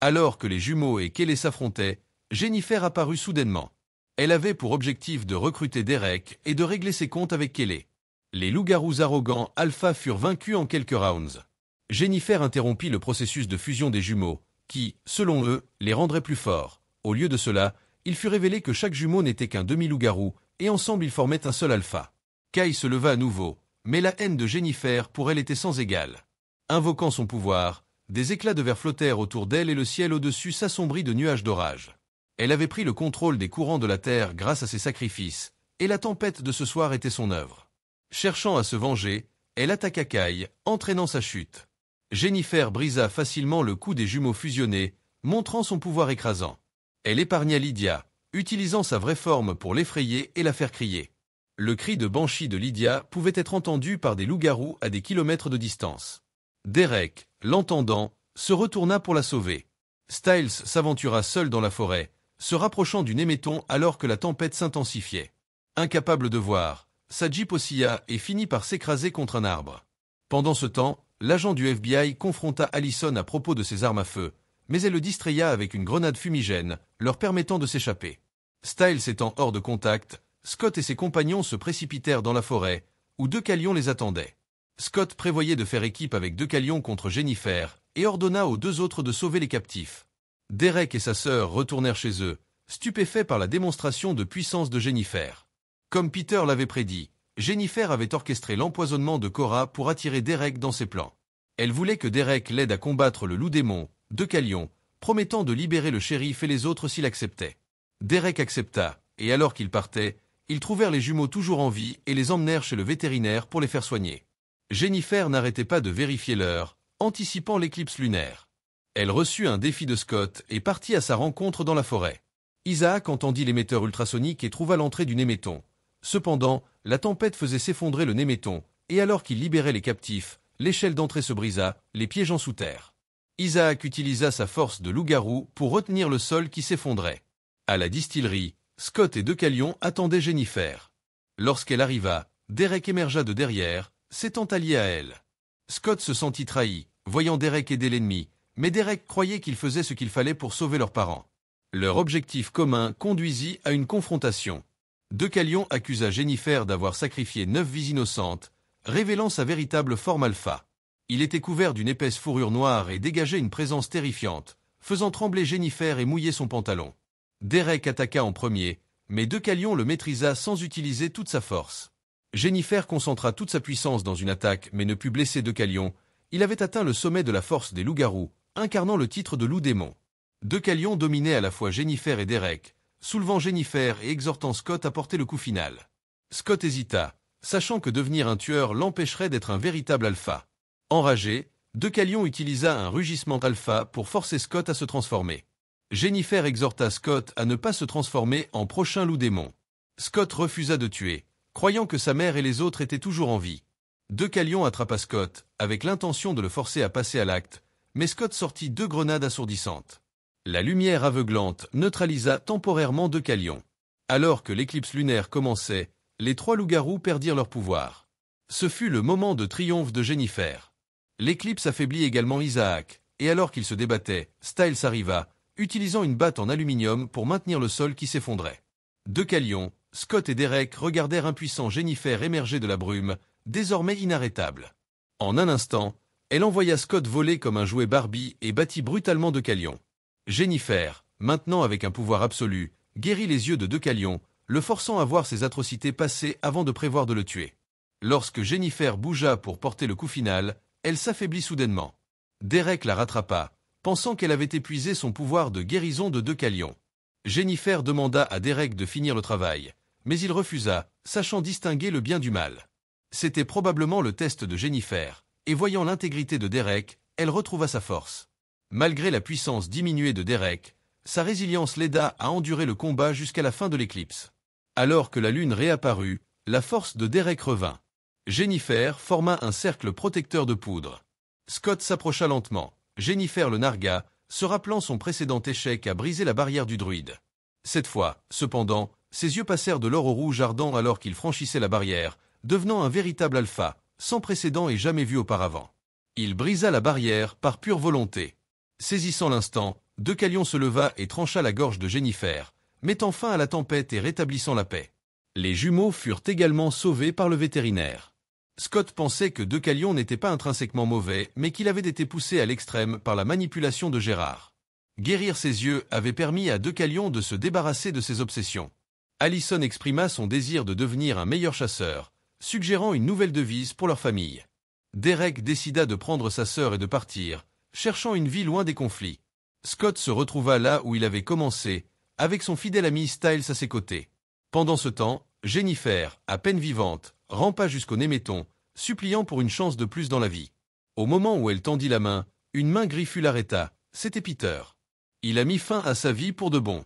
Alors que les jumeaux et Kelly s'affrontaient, Jennifer apparut soudainement. Elle avait pour objectif de recruter Derek et de régler ses comptes avec Kelly. Les loups-garous arrogants alpha furent vaincus en quelques rounds. Jennifer interrompit le processus de fusion des jumeaux, qui, selon eux, les rendrait plus forts. Au lieu de cela, il fut révélé que chaque jumeau n'était qu'un demi-loup-garou, et ensemble ils formaient un seul alpha. Kai se leva à nouveau, mais la haine de Jennifer pour elle était sans égale. Invoquant son pouvoir, des éclats de verre flottèrent autour d'elle et le ciel au-dessus s'assombrit de nuages d'orage. Elle avait pris le contrôle des courants de la terre grâce à ses sacrifices, et la tempête de ce soir était son œuvre. Cherchant à se venger, elle attaqua Kai, entraînant sa chute. Jennifer brisa facilement le cou des jumeaux fusionnés, montrant son pouvoir écrasant. Elle épargna Lydia, utilisant sa vraie forme pour l'effrayer et la faire crier. Le cri de banshee de Lydia pouvait être entendu par des loups-garous à des kilomètres de distance. Derek, l'entendant, se retourna pour la sauver. Styles s'aventura seul dans la forêt, se rapprochant du Néméton alors que la tempête s'intensifiait. Incapable de voir, sa jeep oscilla et finit par s'écraser contre un arbre. Pendant ce temps, l'agent du FBI confronta Allison à propos de ses armes à feu, mais elle le distraya avec une grenade fumigène, leur permettant de s'échapper. Styles étant hors de contact, Scott et ses compagnons se précipitèrent dans la forêt, où deux calions les attendaient. Scott prévoyait de faire équipe avec Deucalion contre Jennifer et ordonna aux deux autres de sauver les captifs. Derek et sa sœur retournèrent chez eux, stupéfaits par la démonstration de puissance de Jennifer. Comme Peter l'avait prédit, Jennifer avait orchestré l'empoisonnement de Cora pour attirer Derek dans ses plans. Elle voulait que Derek l'aide à combattre le loup-démon, Deucalion, promettant de libérer le shérif et les autres s'il acceptait. Derek accepta, et alors qu'ils partaient, ils trouvèrent les jumeaux toujours en vie et les emmenèrent chez le vétérinaire pour les faire soigner. Jennifer n'arrêtait pas de vérifier l'heure, anticipant l'éclipse lunaire. Elle reçut un défi de Scott et partit à sa rencontre dans la forêt. Isaac entendit l'émetteur ultrasonique et trouva l'entrée du Néméton. Cependant, la tempête faisait s'effondrer le Néméton, et alors qu'il libérait les captifs, l'échelle d'entrée se brisa, les piégeant sous terre. Isaac utilisa sa force de loup-garou pour retenir le sol qui s'effondrait. À la distillerie, Scott et Decalion attendaient Jennifer. Lorsqu'elle arriva, Derek émergea de derrière, s'étant allié à elle. Scott se sentit trahi, voyant Derek aider l'ennemi, mais Derek croyait qu'il faisait ce qu'il fallait pour sauver leurs parents. Leur objectif commun conduisit à une confrontation. Decalion accusa Jennifer d'avoir sacrifié neuf vies innocentes, révélant sa véritable forme alpha. Il était couvert d'une épaisse fourrure noire et dégageait une présence terrifiante, faisant trembler Jennifer et mouiller son pantalon. Derek attaqua en premier, mais Decalion le maîtrisa sans utiliser toute sa force. Jennifer concentra toute sa puissance dans une attaque mais ne put blesser Deucalion. Il avait atteint le sommet de la force des loups-garous, incarnant le titre de loup-démon. Deucalion dominait à la fois Jennifer et Derek, soulevant Jennifer et exhortant Scott à porter le coup final. Scott hésita, sachant que devenir un tueur l'empêcherait d'être un véritable alpha. Enragé, Deucalion utilisa un rugissement alpha pour forcer Scott à se transformer. Jennifer exhorta Scott à ne pas se transformer en prochain loup-démon. Scott refusa de tuer, croyant que sa mère et les autres étaient toujours en vie. Deucalion attrapa Scott, avec l'intention de le forcer à passer à l'acte, mais Scott sortit deux grenades assourdissantes. La lumière aveuglante neutralisa temporairement Deucalion. Alors que l'éclipse lunaire commençait, les trois loups-garous perdirent leur pouvoir. Ce fut le moment de triomphe de Jennifer. L'éclipse affaiblit également Isaac, et alors qu'il se débattait, Styles arriva, utilisant une batte en aluminium pour maintenir le sol qui s'effondrait. Deucalion Scott et Derek regardèrent impuissant Jennifer émerger de la brume, désormais inarrêtable. En un instant, elle envoya Scott voler comme un jouet Barbie et battit brutalement Decalion. Jennifer, maintenant avec un pouvoir absolu, guérit les yeux de Decalion, le forçant à voir ses atrocités passer avant de prévoir de le tuer. Lorsque Jennifer bougea pour porter le coup final, elle s'affaiblit soudainement. Derek la rattrapa, pensant qu'elle avait épuisé son pouvoir de guérison de Decalion. Jennifer demanda à Derek de finir le travail, mais il refusa, sachant distinguer le bien du mal. C'était probablement le test de Jennifer, et voyant l'intégrité de Derek, elle retrouva sa force. Malgré la puissance diminuée de Derek, sa résilience l'aida à endurer le combat jusqu'à la fin de l'éclipse. Alors que la Lune réapparut, la force de Derek revint. Jennifer forma un cercle protecteur de poudre. Scott s'approcha lentement. Jennifer le narga, se rappelant son précédent échec à briser la barrière du druide. Cette fois, cependant, ses yeux passèrent de l'or au rouge ardent alors qu'il franchissait la barrière, devenant un véritable alpha, sans précédent et jamais vu auparavant. Il brisa la barrière par pure volonté. Saisissant l'instant, Deucalion se leva et trancha la gorge de Jennifer, mettant fin à la tempête et rétablissant la paix. Les jumeaux furent également sauvés par le vétérinaire. Scott pensait que Deucalion n'était pas intrinsèquement mauvais, mais qu'il avait été poussé à l'extrême par la manipulation de Gérard. Guérir ses yeux avait permis à Deucalion de se débarrasser de ses obsessions. Allison exprima son désir de devenir un meilleur chasseur, suggérant une nouvelle devise pour leur famille. Derek décida de prendre sa sœur et de partir, cherchant une vie loin des conflits. Scott se retrouva là où il avait commencé, avec son fidèle ami Styles à ses côtés. Pendant ce temps, Jennifer, à peine vivante, rampa jusqu'au Néméton, suppliant pour une chance de plus dans la vie. Au moment où elle tendit la main, une main griffue l'arrêta, c'était Peter. Il a mis fin à sa vie pour de bon.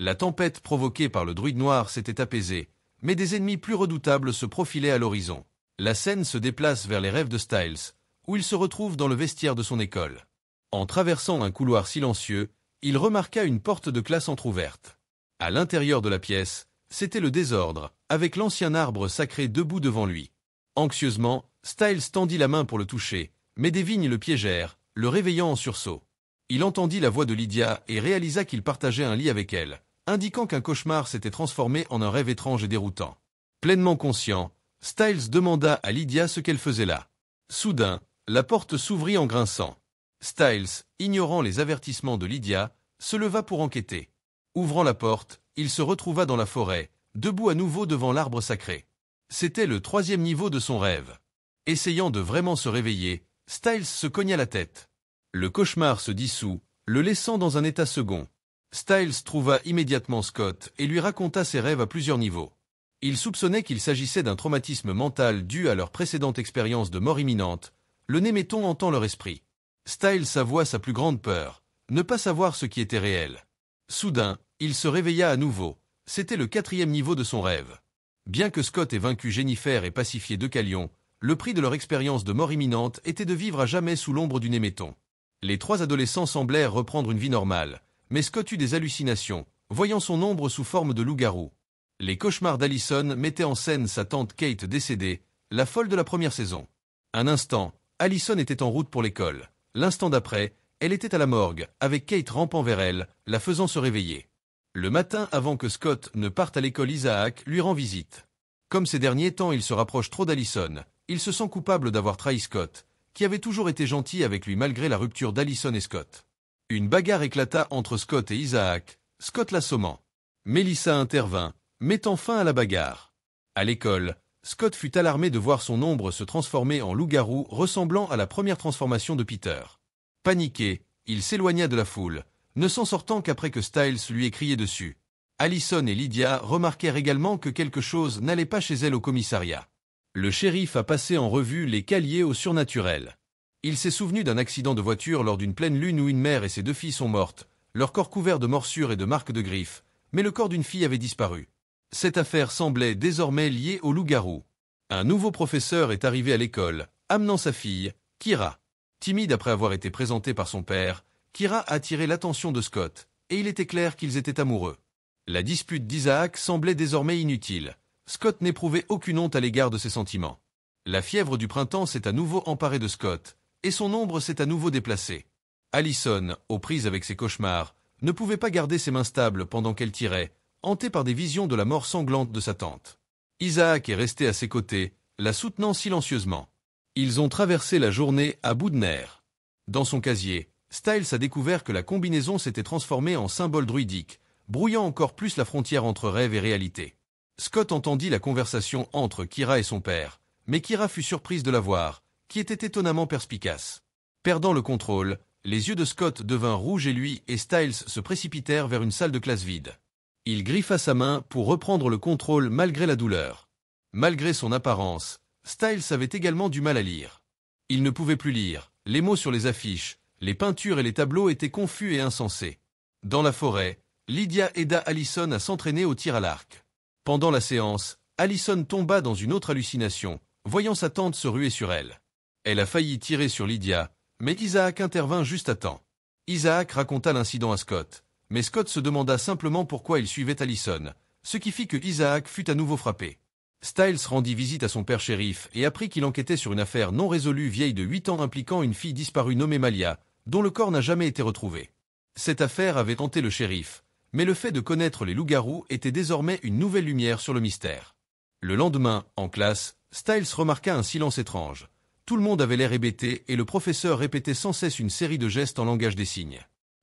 La tempête provoquée par le druide noir s'était apaisée, mais des ennemis plus redoutables se profilaient à l'horizon. La scène se déplace vers les rêves de Styles, où il se retrouve dans le vestiaire de son école. En traversant un couloir silencieux, il remarqua une porte de classe entr'ouverte. À l'intérieur de la pièce, c'était le désordre, avec l'ancien arbre sacré debout devant lui. Anxieusement, Styles tendit la main pour le toucher, mais des vignes le piégèrent, le réveillant en sursaut. Il entendit la voix de Lydia et réalisa qu'il partageait un lit avec elle indiquant qu'un cauchemar s'était transformé en un rêve étrange et déroutant. Pleinement conscient, Styles demanda à Lydia ce qu'elle faisait là. Soudain, la porte s'ouvrit en grinçant. Styles, ignorant les avertissements de Lydia, se leva pour enquêter. Ouvrant la porte, il se retrouva dans la forêt, debout à nouveau devant l'arbre sacré. C'était le troisième niveau de son rêve. Essayant de vraiment se réveiller, Styles se cogna la tête. Le cauchemar se dissout, le laissant dans un état second. Styles trouva immédiatement Scott et lui raconta ses rêves à plusieurs niveaux. Il soupçonnait qu'il s'agissait d'un traumatisme mental dû à leur précédente expérience de mort imminente. Le Néméton entend leur esprit. Styles avoua sa plus grande peur, ne pas savoir ce qui était réel. Soudain, il se réveilla à nouveau. C'était le quatrième niveau de son rêve. Bien que Scott ait vaincu Jennifer et pacifié Deucalion, le prix de leur expérience de mort imminente était de vivre à jamais sous l'ombre du Néméton. Les trois adolescents semblèrent reprendre une vie normale, mais Scott eut des hallucinations, voyant son ombre sous forme de loup-garou. Les cauchemars d'Allison mettaient en scène sa tante Kate décédée, la folle de la première saison. Un instant, Allison était en route pour l'école. L'instant d'après, elle était à la morgue, avec Kate rampant vers elle, la faisant se réveiller. Le matin avant que Scott ne parte à l'école, Isaac lui rend visite. Comme ces derniers temps il se rapproche trop d'Allison, il se sent coupable d'avoir trahi Scott, qui avait toujours été gentil avec lui malgré la rupture d'Allison et Scott. Une bagarre éclata entre Scott et Isaac, Scott l'assommant. Mélissa intervint, mettant fin à la bagarre. À l'école, Scott fut alarmé de voir son ombre se transformer en loup-garou ressemblant à la première transformation de Peter. Paniqué, il s'éloigna de la foule, ne s'en sortant qu'après que Styles lui ait crié dessus. Allison et Lydia remarquèrent également que quelque chose n'allait pas chez elle au commissariat. Le shérif a passé en revue les caliers au surnaturel. Il s'est souvenu d'un accident de voiture lors d'une pleine lune où une mère et ses deux filles sont mortes, leur corps couvert de morsures et de marques de griffes, mais le corps d'une fille avait disparu. Cette affaire semblait désormais liée au loup-garou. Un nouveau professeur est arrivé à l'école, amenant sa fille, Kira. Timide après avoir été présenté par son père, Kira a attiré l'attention de Scott, et il était clair qu'ils étaient amoureux. La dispute d'Isaac semblait désormais inutile. Scott n'éprouvait aucune honte à l'égard de ses sentiments. La fièvre du printemps s'est à nouveau emparée de Scott, et son ombre s'est à nouveau déplacée. Allison, aux prises avec ses cauchemars, ne pouvait pas garder ses mains stables pendant qu'elle tirait, hantée par des visions de la mort sanglante de sa tante. Isaac est resté à ses côtés, la soutenant silencieusement. Ils ont traversé la journée à bout de nerfs. Dans son casier, Styles a découvert que la combinaison s'était transformée en symbole druidique, brouillant encore plus la frontière entre rêve et réalité. Scott entendit la conversation entre Kira et son père, mais Kira fut surprise de la voir, qui était étonnamment perspicace. Perdant le contrôle, les yeux de Scott devinrent rouges et lui et Styles se précipitèrent vers une salle de classe vide. Il griffa sa main pour reprendre le contrôle malgré la douleur. Malgré son apparence, Styles avait également du mal à lire. Il ne pouvait plus lire, les mots sur les affiches, les peintures et les tableaux étaient confus et insensés. Dans la forêt, Lydia aida Allison à s'entraîner au tir à l'arc. Pendant la séance, Allison tomba dans une autre hallucination, voyant sa tante se ruer sur elle. Elle a failli tirer sur Lydia, mais Isaac intervint juste à temps. Isaac raconta l'incident à Scott, mais Scott se demanda simplement pourquoi il suivait Allison, ce qui fit que Isaac fut à nouveau frappé. Styles rendit visite à son père shérif et apprit qu'il enquêtait sur une affaire non résolue vieille de huit ans impliquant une fille disparue nommée Malia, dont le corps n'a jamais été retrouvé. Cette affaire avait tenté le shérif, mais le fait de connaître les loups-garous était désormais une nouvelle lumière sur le mystère. Le lendemain, en classe, Styles remarqua un silence étrange, tout le monde avait l'air hébété et le professeur répétait sans cesse une série de gestes en langage des signes.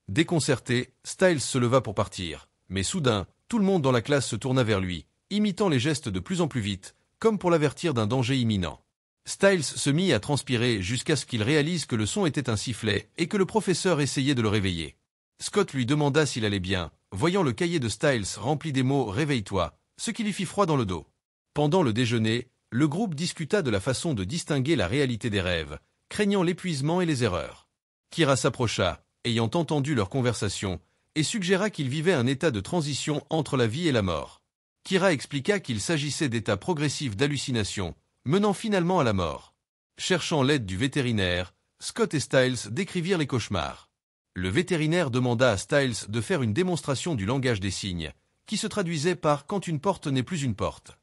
Déconcerté, Styles se leva pour partir, mais soudain, tout le monde dans la classe se tourna vers lui, imitant les gestes de plus en plus vite, comme pour l'avertir d'un danger imminent. Styles se mit à transpirer jusqu'à ce qu'il réalise que le son était un sifflet et que le professeur essayait de le réveiller. Scott lui demanda s'il allait bien, voyant le cahier de Styles rempli des mots « réveille-toi », ce qui lui fit froid dans le dos. Pendant le déjeuner, le groupe discuta de la façon de distinguer la réalité des rêves, craignant l'épuisement et les erreurs. Kira s'approcha, ayant entendu leur conversation, et suggéra qu'il vivait un état de transition entre la vie et la mort. Kira expliqua qu'il s'agissait d'états progressifs d'hallucination, menant finalement à la mort. Cherchant l'aide du vétérinaire, Scott et Styles décrivirent les cauchemars. Le vétérinaire demanda à Styles de faire une démonstration du langage des signes, qui se traduisait par « quand une porte n'est plus une porte ».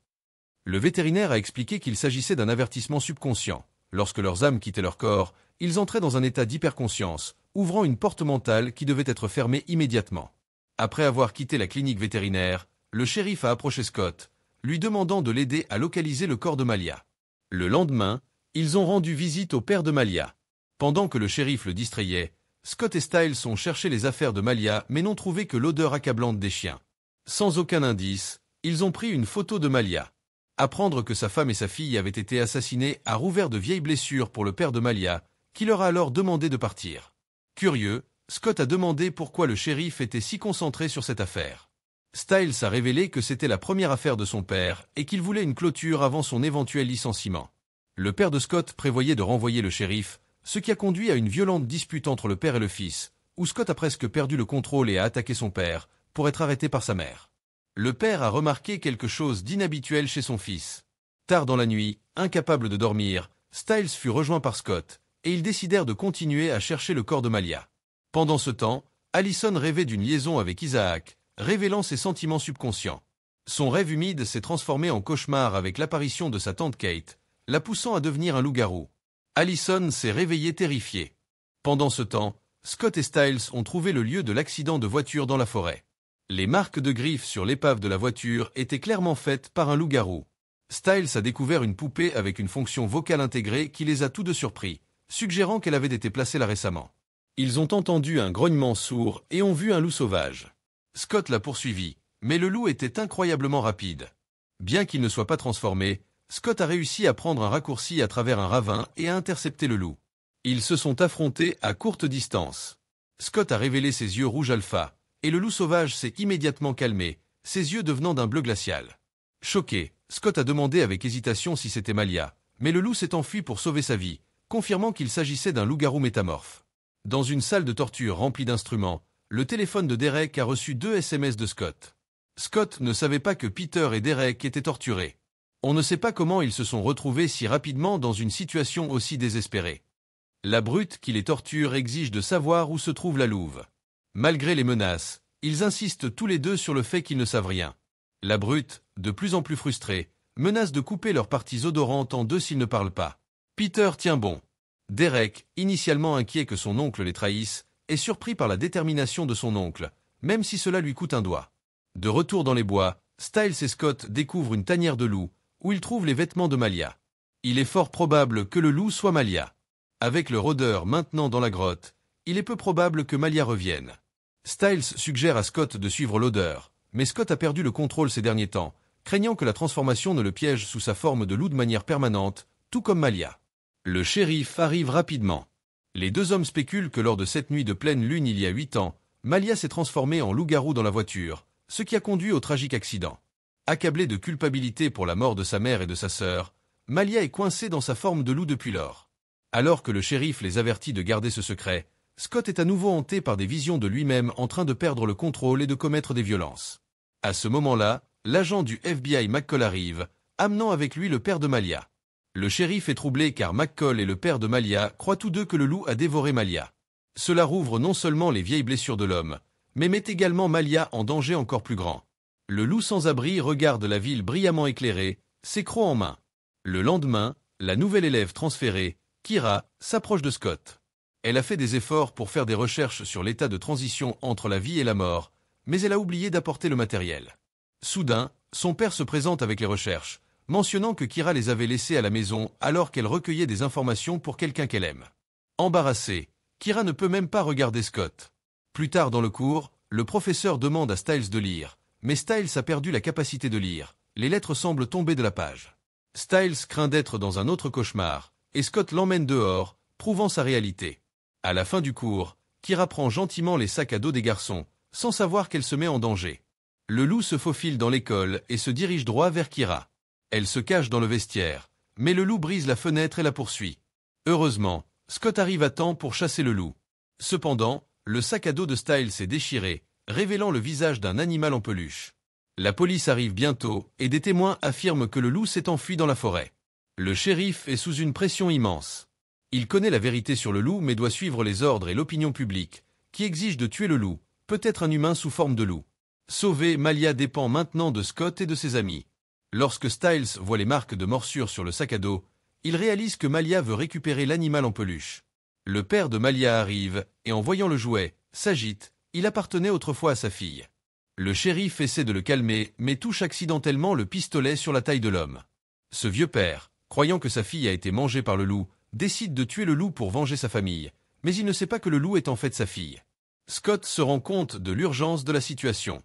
Le vétérinaire a expliqué qu'il s'agissait d'un avertissement subconscient. Lorsque leurs âmes quittaient leur corps, ils entraient dans un état d'hyperconscience, ouvrant une porte mentale qui devait être fermée immédiatement. Après avoir quitté la clinique vétérinaire, le shérif a approché Scott, lui demandant de l'aider à localiser le corps de Malia. Le lendemain, ils ont rendu visite au père de Malia. Pendant que le shérif le distrayait, Scott et Styles ont cherché les affaires de Malia mais n'ont trouvé que l'odeur accablante des chiens. Sans aucun indice, ils ont pris une photo de Malia apprendre que sa femme et sa fille avaient été assassinées a rouvert de vieilles blessures pour le père de Malia, qui leur a alors demandé de partir. Curieux, Scott a demandé pourquoi le shérif était si concentré sur cette affaire. Stiles a révélé que c'était la première affaire de son père et qu'il voulait une clôture avant son éventuel licenciement. Le père de Scott prévoyait de renvoyer le shérif, ce qui a conduit à une violente dispute entre le père et le fils, où Scott a presque perdu le contrôle et a attaqué son père, pour être arrêté par sa mère le père a remarqué quelque chose d'inhabituel chez son fils. Tard dans la nuit, incapable de dormir, Styles fut rejoint par Scott, et ils décidèrent de continuer à chercher le corps de Malia. Pendant ce temps, Allison rêvait d'une liaison avec Isaac, révélant ses sentiments subconscients. Son rêve humide s'est transformé en cauchemar avec l'apparition de sa tante Kate, la poussant à devenir un loup-garou. Allison s'est réveillée terrifiée. Pendant ce temps, Scott et Styles ont trouvé le lieu de l'accident de voiture dans la forêt. Les marques de griffes sur l'épave de la voiture étaient clairement faites par un loup-garou. Styles a découvert une poupée avec une fonction vocale intégrée qui les a tous deux surpris, suggérant qu'elle avait été placée là récemment. Ils ont entendu un grognement sourd et ont vu un loup sauvage. Scott l'a poursuivi, mais le loup était incroyablement rapide. Bien qu'il ne soit pas transformé, Scott a réussi à prendre un raccourci à travers un ravin et à intercepter le loup. Ils se sont affrontés à courte distance. Scott a révélé ses yeux rouges alpha, et le loup sauvage s'est immédiatement calmé, ses yeux devenant d'un bleu glacial. Choqué, Scott a demandé avec hésitation si c'était Malia, mais le loup s'est enfui pour sauver sa vie, confirmant qu'il s'agissait d'un loup-garou métamorphe. Dans une salle de torture remplie d'instruments, le téléphone de Derek a reçu deux SMS de Scott. Scott ne savait pas que Peter et Derek étaient torturés. On ne sait pas comment ils se sont retrouvés si rapidement dans une situation aussi désespérée. La brute qui les torture exige de savoir où se trouve la louve. Malgré les menaces, ils insistent tous les deux sur le fait qu'ils ne savent rien. La brute, de plus en plus frustrée, menace de couper leurs parties odorantes en deux s'ils ne parlent pas. Peter tient bon. Derek, initialement inquiet que son oncle les trahisse, est surpris par la détermination de son oncle, même si cela lui coûte un doigt. De retour dans les bois, Styles et Scott découvrent une tanière de loup, où ils trouvent les vêtements de Malia. Il est fort probable que le loup soit Malia. Avec le rôdeur maintenant dans la grotte, il est peu probable que Malia revienne. Styles suggère à Scott de suivre l'odeur, mais Scott a perdu le contrôle ces derniers temps, craignant que la transformation ne le piège sous sa forme de loup de manière permanente, tout comme Malia. Le shérif arrive rapidement. Les deux hommes spéculent que lors de cette nuit de pleine lune il y a huit ans, Malia s'est transformée en loup-garou dans la voiture, ce qui a conduit au tragique accident. Accablé de culpabilité pour la mort de sa mère et de sa sœur, Malia est coincée dans sa forme de loup depuis lors. Alors que le shérif les avertit de garder ce secret, Scott est à nouveau hanté par des visions de lui-même en train de perdre le contrôle et de commettre des violences. À ce moment-là, l'agent du FBI McCall arrive, amenant avec lui le père de Malia. Le shérif est troublé car McCall et le père de Malia croient tous deux que le loup a dévoré Malia. Cela rouvre non seulement les vieilles blessures de l'homme, mais met également Malia en danger encore plus grand. Le loup sans-abri regarde la ville brillamment éclairée, ses crocs en main. Le lendemain, la nouvelle élève transférée, Kira, s'approche de Scott. Elle a fait des efforts pour faire des recherches sur l'état de transition entre la vie et la mort, mais elle a oublié d'apporter le matériel. Soudain, son père se présente avec les recherches, mentionnant que Kira les avait laissées à la maison alors qu'elle recueillait des informations pour quelqu'un qu'elle aime. Embarrassée, Kira ne peut même pas regarder Scott. Plus tard dans le cours, le professeur demande à Styles de lire, mais Styles a perdu la capacité de lire, les lettres semblent tomber de la page. Styles craint d'être dans un autre cauchemar, et Scott l'emmène dehors, prouvant sa réalité à la fin du cours, Kira prend gentiment les sacs à dos des garçons, sans savoir qu'elle se met en danger. Le loup se faufile dans l'école et se dirige droit vers Kira. Elle se cache dans le vestiaire, mais le loup brise la fenêtre et la poursuit. Heureusement, Scott arrive à temps pour chasser le loup. Cependant, le sac à dos de Styles s'est déchiré, révélant le visage d'un animal en peluche. La police arrive bientôt et des témoins affirment que le loup s'est enfui dans la forêt. Le shérif est sous une pression immense. Il connaît la vérité sur le loup mais doit suivre les ordres et l'opinion publique, qui exige de tuer le loup, peut-être un humain sous forme de loup. Sauvé, Malia dépend maintenant de Scott et de ses amis. Lorsque Styles voit les marques de morsure sur le sac à dos, il réalise que Malia veut récupérer l'animal en peluche. Le père de Malia arrive, et en voyant le jouet, s'agite, il appartenait autrefois à sa fille. Le shérif essaie de le calmer, mais touche accidentellement le pistolet sur la taille de l'homme. Ce vieux père, croyant que sa fille a été mangée par le loup, décide de tuer le loup pour venger sa famille, mais il ne sait pas que le loup est en fait sa fille. Scott se rend compte de l'urgence de la situation.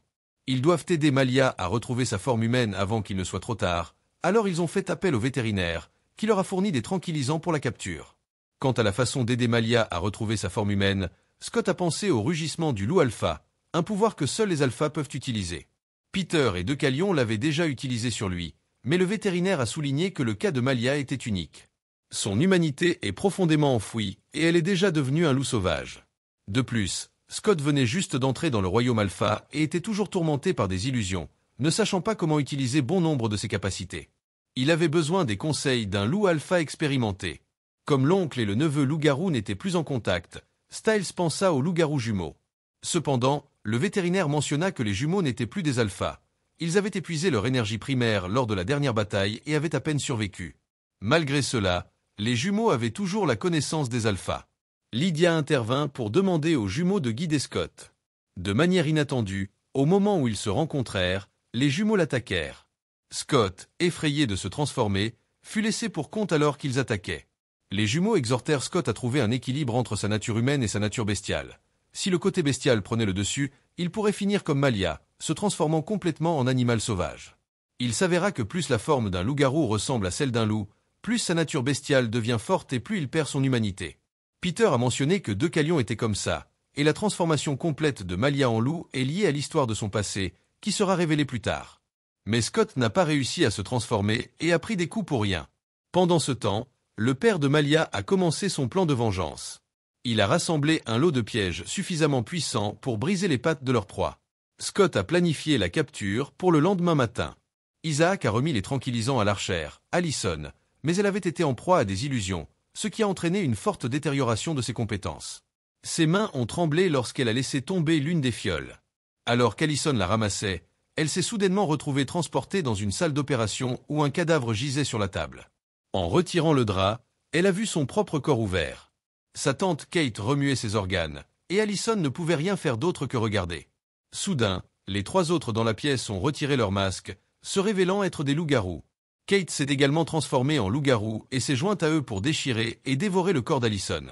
Ils doivent aider Malia à retrouver sa forme humaine avant qu'il ne soit trop tard, alors ils ont fait appel au vétérinaire, qui leur a fourni des tranquillisants pour la capture. Quant à la façon d'aider Malia à retrouver sa forme humaine, Scott a pensé au rugissement du loup alpha, un pouvoir que seuls les alphas peuvent utiliser. Peter et Decalion l'avaient déjà utilisé sur lui, mais le vétérinaire a souligné que le cas de Malia était unique. Son humanité est profondément enfouie, et elle est déjà devenue un loup sauvage. De plus, Scott venait juste d'entrer dans le royaume alpha et était toujours tourmenté par des illusions, ne sachant pas comment utiliser bon nombre de ses capacités. Il avait besoin des conseils d'un loup alpha expérimenté. Comme l'oncle et le neveu loup-garou n'étaient plus en contact, Styles pensa aux loup garous jumeaux. Cependant, le vétérinaire mentionna que les jumeaux n'étaient plus des alphas. Ils avaient épuisé leur énergie primaire lors de la dernière bataille et avaient à peine survécu. Malgré cela, les jumeaux avaient toujours la connaissance des alphas. Lydia intervint pour demander aux jumeaux de guider Scott. De manière inattendue, au moment où ils se rencontrèrent, les jumeaux l'attaquèrent. Scott, effrayé de se transformer, fut laissé pour compte alors qu'ils attaquaient. Les jumeaux exhortèrent Scott à trouver un équilibre entre sa nature humaine et sa nature bestiale. Si le côté bestial prenait le dessus, il pourrait finir comme Malia, se transformant complètement en animal sauvage. Il s'avéra que plus la forme d'un loup-garou ressemble à celle d'un loup, plus sa nature bestiale devient forte et plus il perd son humanité. Peter a mentionné que calions était comme ça, et la transformation complète de Malia en loup est liée à l'histoire de son passé, qui sera révélée plus tard. Mais Scott n'a pas réussi à se transformer et a pris des coups pour rien. Pendant ce temps, le père de Malia a commencé son plan de vengeance. Il a rassemblé un lot de pièges suffisamment puissants pour briser les pattes de leur proie. Scott a planifié la capture pour le lendemain matin. Isaac a remis les tranquillisants à l'archère, Allison, mais elle avait été en proie à des illusions, ce qui a entraîné une forte détérioration de ses compétences. Ses mains ont tremblé lorsqu'elle a laissé tomber l'une des fioles. Alors qu'Allison la ramassait, elle s'est soudainement retrouvée transportée dans une salle d'opération où un cadavre gisait sur la table. En retirant le drap, elle a vu son propre corps ouvert. Sa tante Kate remuait ses organes, et Allison ne pouvait rien faire d'autre que regarder. Soudain, les trois autres dans la pièce ont retiré leurs masques, se révélant être des loups-garous. Kate s'est également transformée en loup-garou et s'est jointe à eux pour déchirer et dévorer le corps d'Allison.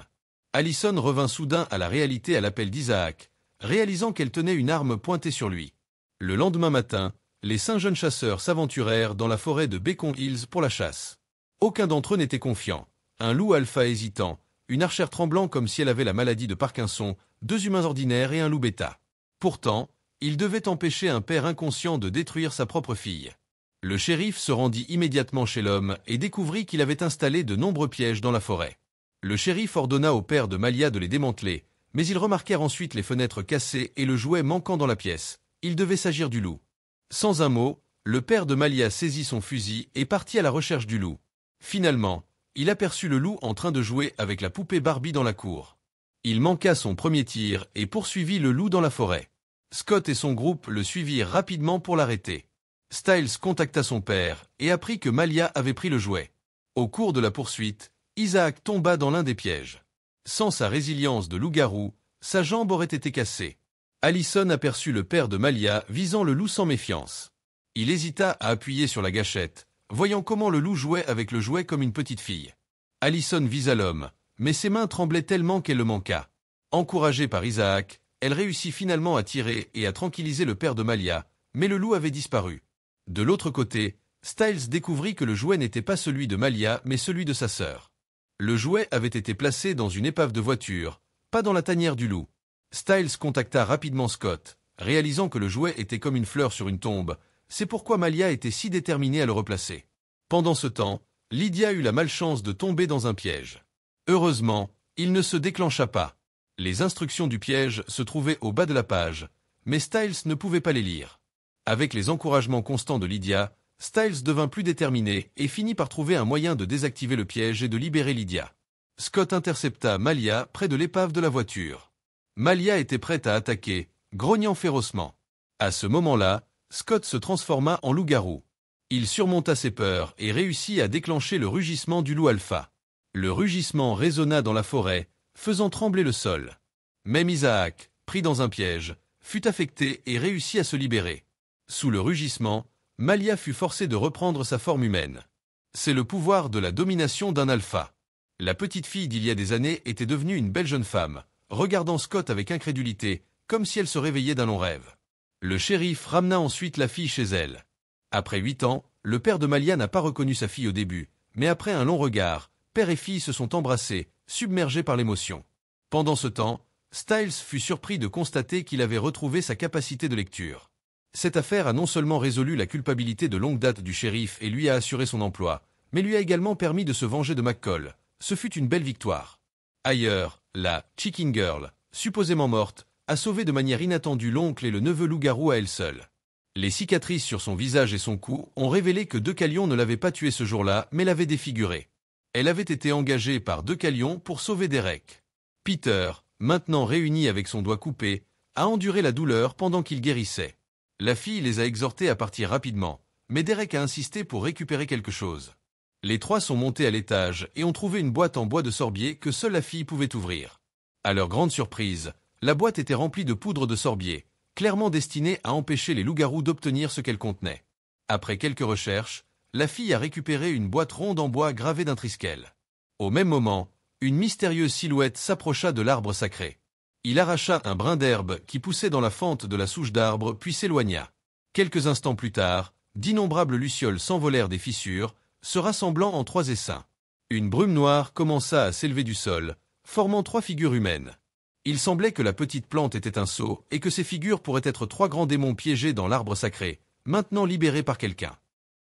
Allison revint soudain à la réalité à l'appel d'Isaac, réalisant qu'elle tenait une arme pointée sur lui. Le lendemain matin, les cinq jeunes chasseurs s'aventurèrent dans la forêt de Bacon Hills pour la chasse. Aucun d'entre eux n'était confiant. Un loup alpha hésitant, une archère tremblant comme si elle avait la maladie de Parkinson, deux humains ordinaires et un loup bêta. Pourtant, il devait empêcher un père inconscient de détruire sa propre fille le shérif se rendit immédiatement chez l'homme et découvrit qu'il avait installé de nombreux pièges dans la forêt. Le shérif ordonna au père de Malia de les démanteler, mais ils remarquèrent ensuite les fenêtres cassées et le jouet manquant dans la pièce. Il devait s'agir du loup. Sans un mot, le père de Malia saisit son fusil et partit à la recherche du loup. Finalement, il aperçut le loup en train de jouer avec la poupée Barbie dans la cour. Il manqua son premier tir et poursuivit le loup dans la forêt. Scott et son groupe le suivirent rapidement pour l'arrêter. Styles contacta son père et apprit que Malia avait pris le jouet. Au cours de la poursuite, Isaac tomba dans l'un des pièges. Sans sa résilience de loup-garou, sa jambe aurait été cassée. Allison aperçut le père de Malia visant le loup sans méfiance. Il hésita à appuyer sur la gâchette, voyant comment le loup jouait avec le jouet comme une petite fille. Allison visa l'homme, mais ses mains tremblaient tellement qu'elle le manqua. Encouragée par Isaac, elle réussit finalement à tirer et à tranquilliser le père de Malia, mais le loup avait disparu. De l'autre côté, Styles découvrit que le jouet n'était pas celui de Malia, mais celui de sa sœur. Le jouet avait été placé dans une épave de voiture, pas dans la tanière du loup. Styles contacta rapidement Scott, réalisant que le jouet était comme une fleur sur une tombe, c'est pourquoi Malia était si déterminée à le replacer. Pendant ce temps, Lydia eut la malchance de tomber dans un piège. Heureusement, il ne se déclencha pas. Les instructions du piège se trouvaient au bas de la page, mais Styles ne pouvait pas les lire. Avec les encouragements constants de Lydia, Styles devint plus déterminé et finit par trouver un moyen de désactiver le piège et de libérer Lydia. Scott intercepta Malia près de l'épave de la voiture. Malia était prête à attaquer, grognant férocement. À ce moment-là, Scott se transforma en loup-garou. Il surmonta ses peurs et réussit à déclencher le rugissement du loup alpha. Le rugissement résonna dans la forêt, faisant trembler le sol. Même Isaac, pris dans un piège, fut affecté et réussit à se libérer. Sous le rugissement, Malia fut forcée de reprendre sa forme humaine. C'est le pouvoir de la domination d'un alpha. La petite fille d'il y a des années était devenue une belle jeune femme, regardant Scott avec incrédulité, comme si elle se réveillait d'un long rêve. Le shérif ramena ensuite la fille chez elle. Après huit ans, le père de Malia n'a pas reconnu sa fille au début, mais après un long regard, père et fille se sont embrassés, submergés par l'émotion. Pendant ce temps, Styles fut surpris de constater qu'il avait retrouvé sa capacité de lecture. Cette affaire a non seulement résolu la culpabilité de longue date du shérif et lui a assuré son emploi, mais lui a également permis de se venger de McCall. Ce fut une belle victoire. Ailleurs, la Chicken Girl, supposément morte, a sauvé de manière inattendue l'oncle et le neveu loup-garou à elle seule. Les cicatrices sur son visage et son cou ont révélé que Decalion ne l'avait pas tué ce jour-là, mais l'avait défigurée. Elle avait été engagée par Decalion pour sauver Derek. Peter, maintenant réuni avec son doigt coupé, a enduré la douleur pendant qu'il guérissait. La fille les a exhortés à partir rapidement, mais Derek a insisté pour récupérer quelque chose. Les trois sont montés à l'étage et ont trouvé une boîte en bois de sorbier que seule la fille pouvait ouvrir. À leur grande surprise, la boîte était remplie de poudre de sorbier, clairement destinée à empêcher les loups-garous d'obtenir ce qu'elle contenait. Après quelques recherches, la fille a récupéré une boîte ronde en bois gravée d'un triskel. Au même moment, une mystérieuse silhouette s'approcha de l'arbre sacré. Il arracha un brin d'herbe qui poussait dans la fente de la souche d'arbre, puis s'éloigna. Quelques instants plus tard, d'innombrables lucioles s'envolèrent des fissures, se rassemblant en trois essaims. Une brume noire commença à s'élever du sol, formant trois figures humaines. Il semblait que la petite plante était un sceau et que ces figures pourraient être trois grands démons piégés dans l'arbre sacré, maintenant libérés par quelqu'un.